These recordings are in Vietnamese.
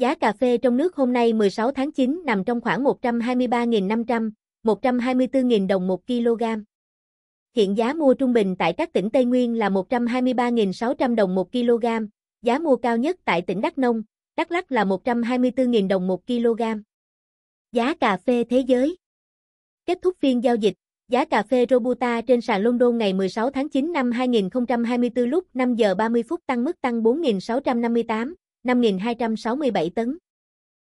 Giá cà phê trong nước hôm nay 16 tháng 9 nằm trong khoảng 123.500, 124.000 đồng 1 kg. Hiện giá mua trung bình tại các tỉnh Tây Nguyên là 123.600 đồng 1 kg, giá mua cao nhất tại tỉnh Đắk Nông, Đắk Lắk là 124.000 đồng 1 kg. Giá cà phê thế giới Kết thúc phiên giao dịch, giá cà phê Robusta trên sàn London ngày 16 tháng 9 năm 2024 lúc 5 giờ 30 phút tăng mức tăng 4.658, 5.267 tấn.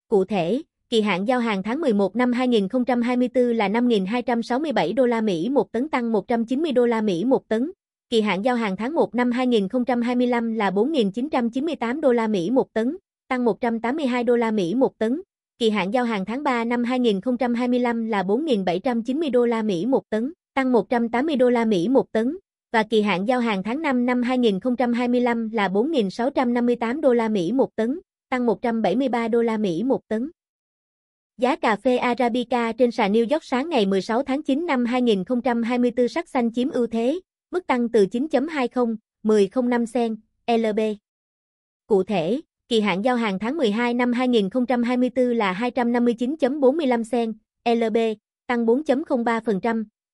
Cụ thể, kỳ hạn giao hàng tháng 11 năm 2024 là 5.267 đô la Mỹ một tấn tăng 190 đô la Mỹ một tấn. Kỳ hạn giao hàng tháng 1 năm 2025 là 4.998 đô la Mỹ một tấn, tăng 182 đô la Mỹ một tấn. Kỳ hạn giao hàng tháng 3 năm 2025 là 4.790 đô la Mỹ một tấn, tăng 180 đô la Mỹ một tấn và kỳ hạn giao hàng tháng 5 năm 2025 là 4.658 đô la Mỹ một tấn, tăng 173 đô la Mỹ một tấn. Giá cà phê Arabica trên sàn New York sáng ngày 16 tháng 9 năm 2024 sắc xanh chiếm ưu thế, mức tăng từ 9.20, 10.05 sen, LB. Cụ thể, kỳ hạn giao hàng tháng 12 năm 2024 là 259.45 sen, LB, tăng 4.03%,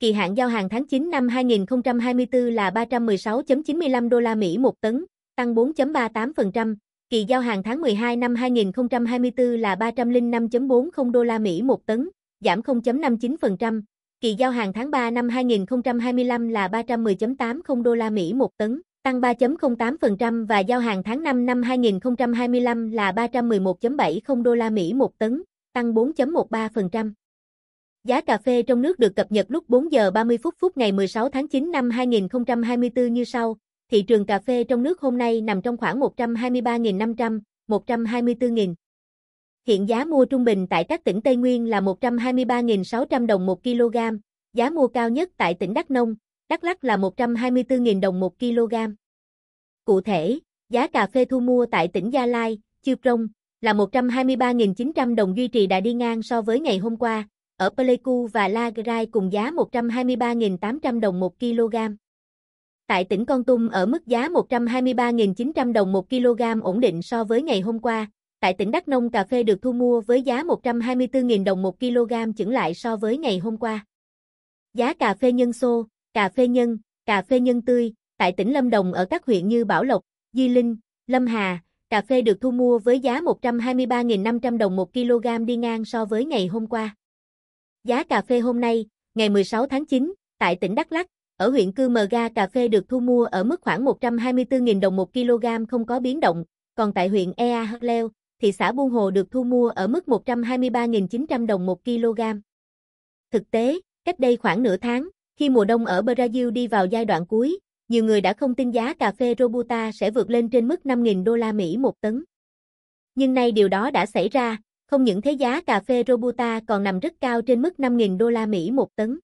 kỳ hạn giao hàng tháng 9 năm 2024 là 316.95 đô la Mỹ một tấn, tăng 4.38%, kỳ giao hàng tháng 12 năm 2024 là 305.40 đô la Mỹ một tấn, giảm 0.59%, kỳ giao hàng tháng 3 năm 2025 là 310.80 đô la Mỹ một tấn, tăng 3.08% và giao hàng tháng 5 năm 2025 là 311.70 đô la Mỹ một tấn, tăng 4.13%. Giá cà phê trong nước được cập nhật lúc 4 giờ 30 phút phút ngày 16 tháng 9 năm 2024 như sau. Thị trường cà phê trong nước hôm nay nằm trong khoảng 123.500, 124.000. Hiện giá mua trung bình tại các tỉnh Tây Nguyên là 123.600 đồng 1 kg, giá mua cao nhất tại tỉnh Đắk Nông, Đắk Lắk là 124.000 đồng 1 kg. Cụ thể, giá cà phê thu mua tại tỉnh Gia Lai, Chư Prông là 123.900 đồng duy trì đã đi ngang so với ngày hôm qua ở Pleiku và La Grai cùng giá 123.800 đồng 1 kg. Tại tỉnh Con Tum ở mức giá 123.900 đồng 1 kg ổn định so với ngày hôm qua, tại tỉnh Đắk Nông cà phê được thu mua với giá 124.000 đồng 1 kg chững lại so với ngày hôm qua. Giá cà phê nhân xô, cà phê nhân, cà phê nhân tươi, tại tỉnh Lâm Đồng ở các huyện như Bảo Lộc, Di Linh, Lâm Hà, cà phê được thu mua với giá 123.500 đồng 1 kg đi ngang so với ngày hôm qua. Giá cà phê hôm nay, ngày 16 tháng 9, tại tỉnh Đắk Lắk, ở huyện Cư Mờ Ga cà phê được thu mua ở mức khoảng 124.000 đồng 1 kg không có biến động, còn tại huyện Ea Hơ Leo, thị xã Buôn Hồ được thu mua ở mức 123.900 đồng 1 kg. Thực tế, cách đây khoảng nửa tháng, khi mùa đông ở Brazil đi vào giai đoạn cuối, nhiều người đã không tin giá cà phê Robusta sẽ vượt lên trên mức 5.000 đô la Mỹ một tấn. Nhưng nay điều đó đã xảy ra, không những thế giá cà phê Robusta còn nằm rất cao trên mức 5.000 đô la Mỹ một tấn.